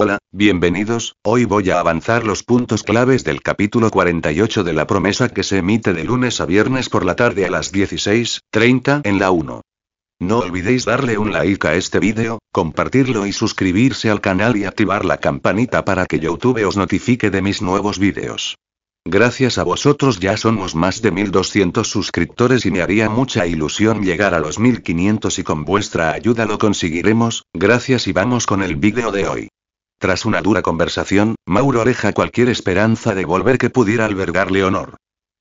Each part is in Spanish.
Hola, bienvenidos, hoy voy a avanzar los puntos claves del capítulo 48 de la promesa que se emite de lunes a viernes por la tarde a las 16.30 en la 1. No olvidéis darle un like a este vídeo, compartirlo y suscribirse al canal y activar la campanita para que YouTube os notifique de mis nuevos vídeos. Gracias a vosotros ya somos más de 1200 suscriptores y me haría mucha ilusión llegar a los 1500 y con vuestra ayuda lo conseguiremos, gracias y vamos con el vídeo de hoy. Tras una dura conversación, Mauro oreja cualquier esperanza de volver que pudiera albergarle honor.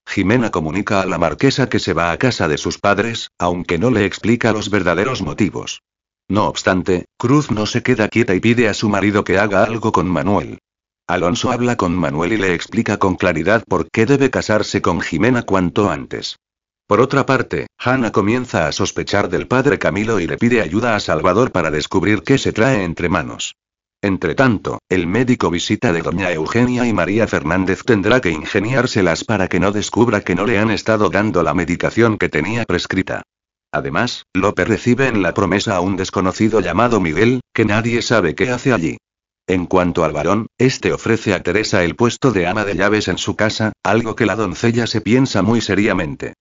Jimena comunica a la marquesa que se va a casa de sus padres, aunque no le explica los verdaderos motivos. No obstante, Cruz no se queda quieta y pide a su marido que haga algo con Manuel. Alonso habla con Manuel y le explica con claridad por qué debe casarse con Jimena cuanto antes. Por otra parte, Hannah comienza a sospechar del padre Camilo y le pide ayuda a Salvador para descubrir qué se trae entre manos. Entretanto, el médico visita de doña Eugenia y María Fernández tendrá que ingeniárselas para que no descubra que no le han estado dando la medicación que tenía prescrita. Además, López recibe en la promesa a un desconocido llamado Miguel, que nadie sabe qué hace allí. En cuanto al varón, este ofrece a Teresa el puesto de ama de llaves en su casa, algo que la doncella se piensa muy seriamente.